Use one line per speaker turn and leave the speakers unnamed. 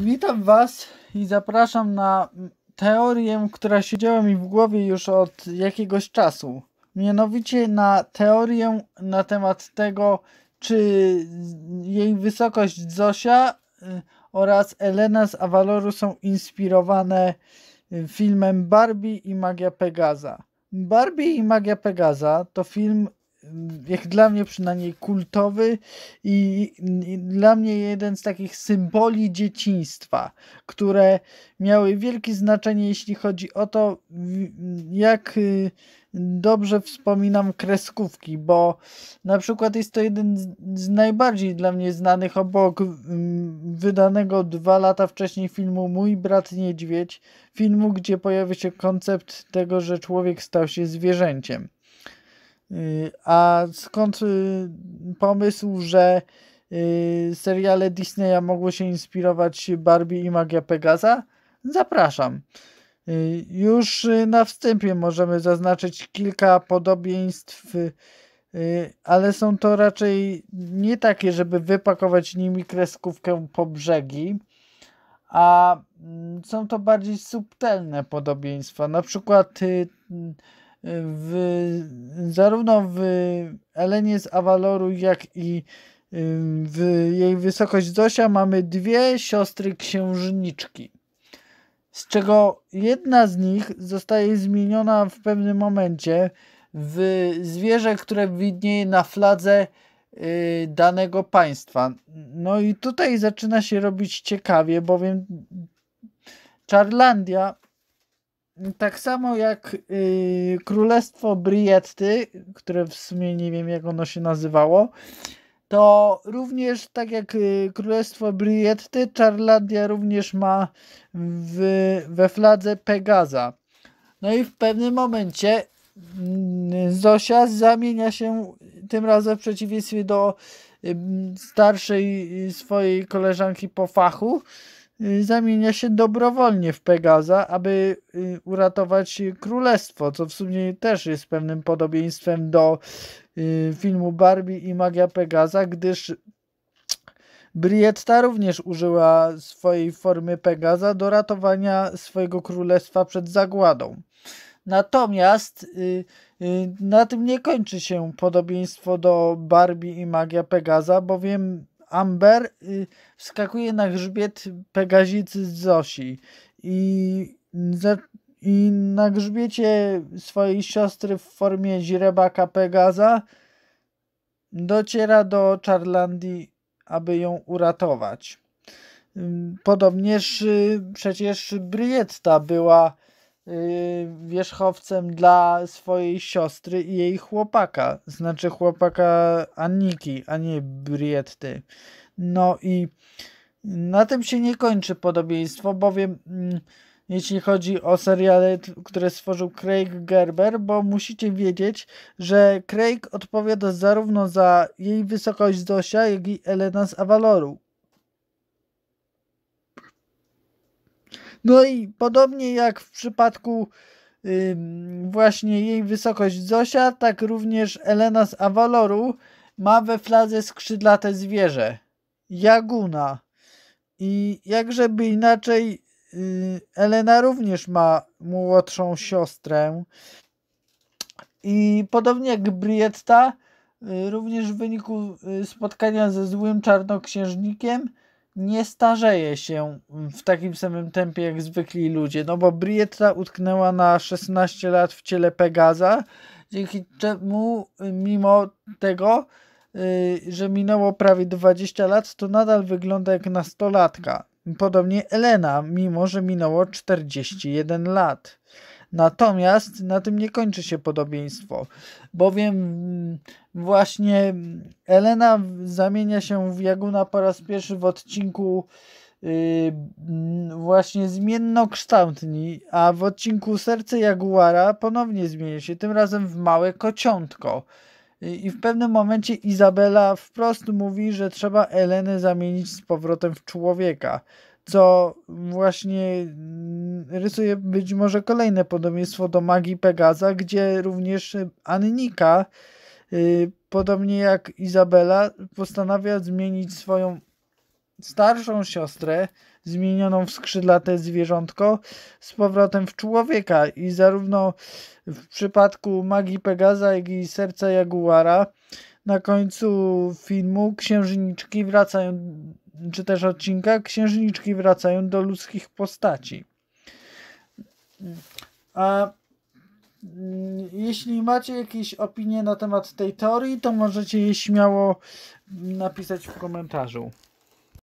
Witam Was i zapraszam na teorię, która siedziała mi w głowie już od jakiegoś czasu. Mianowicie na teorię na temat tego, czy jej wysokość Zosia y, oraz Elena z Avaloru są inspirowane y, filmem Barbie i Magia Pegaza. Barbie i Magia Pegaza to film, Y, jak dla mnie przynajmniej kultowy i, i, dla mnie jeden z takich symboli dzieciństwa, które miały wielkie znaczenie, jeśli chodzi o to, jak y, dobrze wspominam kreskówki, bo na przykład jest to jeden z najbardziej dla mnie znanych obok y, wydanego dwa lata wcześniej filmu Mój brat niedźwiedź, filmu, gdzie pojawia się koncept tego, że człowiek stał się zwierzęciem. Y, a skąd y, pomysł, że y, seriale Disneya mogły się inspirować Barbie i Magia Pegasa? Zapraszam. Już na wstępie możemy zaznaczyć kilka podobieństw, ale są to raczej nie takie, żeby wypakować nimi kreskówkę po brzegi, a mm, są to bardziej subtelne podobieństwa. Na przykład w, zarówno w Elenie z Avaloru, jak i w jej wysokość Zosia mamy dwie siostry księżniczki. Z czego jedna z nich zostaje zmieniona w pewnym momencie w zwierzę, które widnieje na fladze y, danego państwa. No i tutaj zaczyna się robić ciekawie, bowiem Czarlandia tak samo jak y, Królestwo Briety, które w sumie nie wiem jak ono się nazywało, to również tak jak y, Królestwo Briety, Czarlandia również ma w, we fladze Pegaza. No i w pewnym momencie y, Zosia zamienia się tym razem w przeciwieństwie do starszej y, swojej koleżanki po fachu, Y, zamienia się dobrowolnie w Pegaza, aby y, uratować królestwo, co w sumie też jest pewnym podobieństwem do y, filmu Barbie i Magia Pegaza, gdyż Brietta również użyła swojej formy Pegaza do ratowania swojego królestwa przed zagładą. Natomiast na tym nie kończy się podobieństwo do Barbie i Magia Pegaza, bowiem Amber y, wskakuje na grzbiet Pegazicy z Zosi i, i na grzbiecie swojej siostry w formie źrebaka Pegaza dociera do Charlandii, aby ją uratować. Podobnież y, przecież Brietta była Y, wierzchowcem dla swojej siostry i jej chłopaka, znaczy chłopaka Aniki, a nie Brietty. No i na tym się nie kończy podobieństwo, bowiem mm, jeśli chodzi o seriale, które stworzył Craig Gerber, bo musicie wiedzieć, że Craig odpowiada zarówno za jej wysokość Zosia, jak i Elena z Avaloru, No i podobnie jak w przypadku właśnie jej wysokość Zosia, tak również Elena z Avaloru ma we fladze skrzydlate zwierzę. Jaguna. I jakżeby inaczej y, Elena również ma młodszą siostrę. I podobnie jak Brietta, y, również w wyniku y, spotkania ze złym czarnoksiężnikiem, nie starzeje się mm, w takim samym tempie jak zwykli ludzie, no bo Brietta utknęła na 16 lat w ciele Pegaza, dzięki czemu y, mimo tego, y, że minęło prawie 20 lat, to nadal wygląda jak nastolatka. Podobnie Elena, mimo że minęło 41 lat. Natomiast na tym nie kończy się podobieństwo, bowiem mm, właśnie Elena zamienia się w Jaguna po raz pierwszy w odcinku y, mm, właśnie zmiennokształtni, a w odcinku Serce Jaguara ponownie zmienia się, tym razem w małe kociątko. I w pewnym momencie Izabela wprost mówi, że trzeba Elenę zamienić z powrotem w człowieka co właśnie rysuje być może kolejne podobieństwo do magii Pegaza, gdzie również Annika, y, podobnie jak Izabela, postanawia zmienić swoją starszą siostrę, zmienioną w skrzydlate zwierzątko, z powrotem w człowieka. I zarówno w przypadku magii Pegaza, jak i serca Jaguara, na końcu filmu księżniczki wracają czy też odcinka księżniczki wracają do ludzkich postaci. A mm, jeśli macie jakieś opinie na temat tej teorii, to możecie je śmiało napisać w komentarzu.